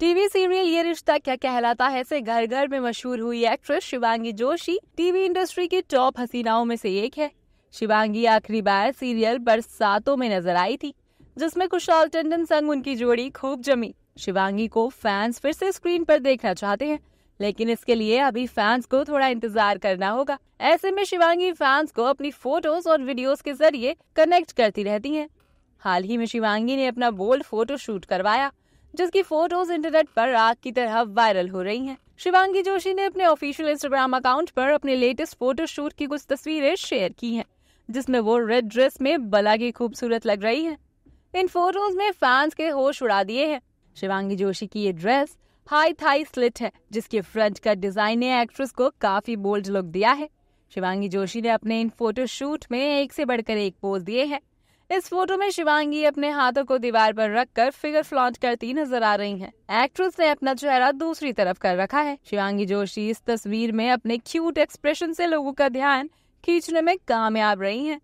TV serial ये रिश्ता क्या कहलाता है से घर घर में मशहूर हुई actress Shivangi Joshi TV industry की टॉप हसीनाओं में से एक है शिवांगी आखिरी बार सीरियल बरसातों में नजर आई थी जिसमें कुशाल टंडन संग उनकी जोड़ी खूब जमी शिवांगी को फैंस फिर से स्क्रीन पर देखना चाहते हैं लेकिन इसके लिए अभी फैंस को थोड़ा इंतजार करना होगा ऐसे में शिवांगी फैंस को अपनी फोटोज और वीडियोस के जरिए कनेक्ट करती रहती हैं। हाल ही में शिवांगी ने अपना बोल्ड फोटो शूट करवाया जिसकी फोटोज इंटरनेट पर आग की तरह वायरल हो रही हैं। शिवांगी जोशी ने अपने ऑफिशियल इंस्टाग्राम अकाउंट पर अपने लेटेस्ट फोटो शूट की कुछ तस्वीरें शेयर की हैं जिसमें वो रेड ड्रेस में बला की खूबसूरत लग रही है इन फोटोज में फैंस के होश उड़ा दिए हैं शिवांगी जोशी की ये ड्रेस हाई थाई स्लिट है जिसके फ्रंट का डिजाइन ने एक्ट्रेस को काफी बोल्ड लुक दिया है शिवांगी जोशी ने अपने इन फोटो शूट में एक से बढ़कर एक पोज दिए हैं इस फोटो में शिवांगी अपने हाथों को दीवार पर रखकर फिगर फ्लॉन्ट करती नजर आ रही हैं। एक्ट्रेस ने अपना चेहरा दूसरी तरफ कर रखा है शिवांगी जोशी इस तस्वीर में अपने क्यूट एक्सप्रेशन से लोगों का ध्यान खींचने में कामयाब रही हैं।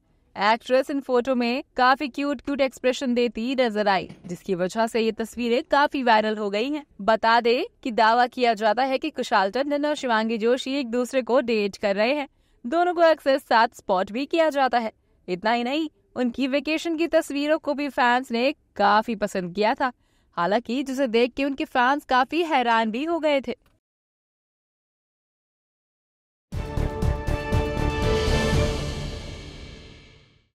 एक्ट्रेस इन फोटो में काफी क्यूट क्यूट एक्सप्रेशन देती नजर आई जिसकी वजह से ये तस्वीरें काफी वायरल हो गई हैं। बता दे कि दावा किया जाता है कि कुशाल टंडन और शिवांगी जोशी एक दूसरे को डेट कर रहे हैं दोनों को अक्सर साथ स्पॉट भी किया जाता है इतना ही नहीं उनकी वेकेशन की तस्वीरों को भी फैंस ने काफी पसंद किया था हालांकि जिसे देख के उनके फैंस काफी हैरान भी हो गए थे